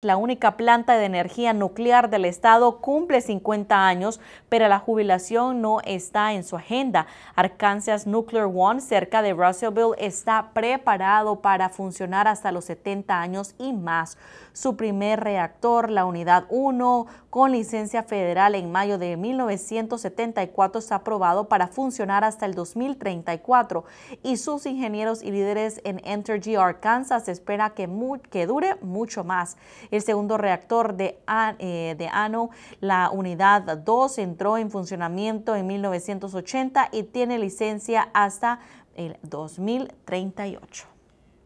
La única planta de energía nuclear del Estado cumple 50 años, pero la jubilación no está en su agenda. Arkansas Nuclear One, cerca de Russellville, está preparado para funcionar hasta los 70 años y más. Su primer reactor, la Unidad 1, con licencia federal en mayo de 1974, está aprobado para funcionar hasta el 2034 y sus ingenieros y líderes en Entergy Arkansas esperan que, que dure mucho más. El segundo reactor de, eh, de ANO, la unidad 2, entró en funcionamiento en 1980 y tiene licencia hasta el 2038.